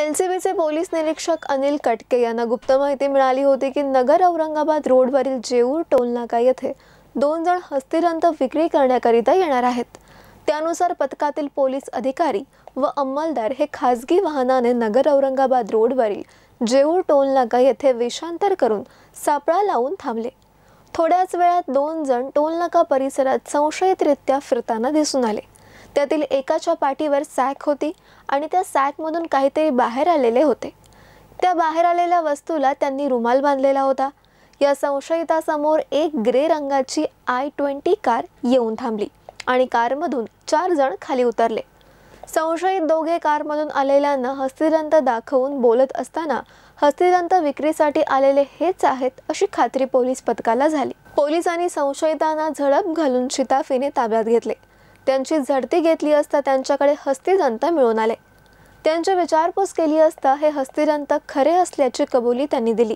एलसीबीचे police निरीक्षक अनिल कटके यांना गुप्त माहिती मिळाली होती की नगर औरंगाबाद रोडवरील जेऊर टोलनाका येथे दोन जण हस्तिरंत विक्री करण्याकरिता येणार आहेत त्यानुसार पथकातील पोलीस अधिकारी व अंमलदार हे खासगी वाहनाने नगर औरंगाबाद रोडवरील जेऊर टोलनाका येथे वेषांतर करून सापळा लावून थांबले थोड्याच वेळात दोन जण टोलनाका परिसरात संशयितरित्या फिरताना दिसून आले त्यातील एकाच्या पाठीवर सॅक होती आणि त्या सॅकमधून काहीतरी बाहेर आलेले होते त्या बाहेर आलेल्या वस्तूला त्यांनी रुमाल बांधलेला होता या संशयितासमोर एक ग्रे रंगाची आय ट्वेंटी कार येऊन थांबली आणि कारमधून चार जण खाली उतरले संशयित दोघे कारमधून आलेल्यांना हस्तिदंत दाखवून बोलत असताना हस्तिदंत विक्रीसाठी आलेले हेच आहेत अशी खात्री पोलीस पथकाला झाली पोलिसांनी संशयितांना झडप घालून शिताफीने ताब्यात घेतले त्यांची झडती घेतली असता त्यांच्याकडे हस्तिदंत मिळून आले त्यांची विचारपूस केली असता हे हस्तिरंत खरे असल्याची कबुली त्यांनी दिली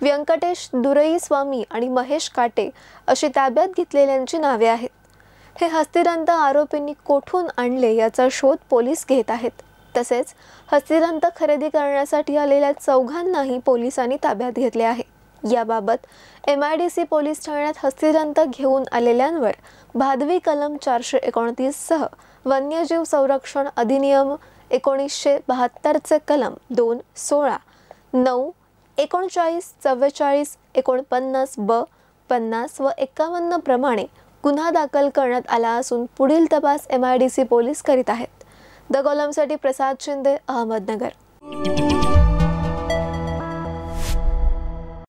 व्यंकटेश दुरई स्वामी आणि महेश काटे अशी ताब्यात घेतलेल्यांची नावे आहेत हे हस्तिरंत आरोपींनी कोठून आणले याचा शोध पोलीस घेत आहेत तसेच हस्तिरंत खरेदी करण्यासाठी आलेल्या चौघांनाही पोलिसांनी ताब्यात घेतले आहे याबाबत M I D C police ठाण्यात हस्तिदंत घेऊन आलेल्यांवर भादवी कलम चारशे एकोणतीससह वन्यजीव संरक्षण अधिनियम एकोणीसशे बहात्तरचे कलम दोन सोळा नऊ एकोणचाळीस चव्वेचाळीस एकोणपन्नास ब पन्नास व एक्कावन्न प्रमाणे गुन्हा दाखल करण्यात आला असून पुढील तपास M I D C police करीत आहेत द कॉलमसाठी प्रसाद शिंदे अहमदनगर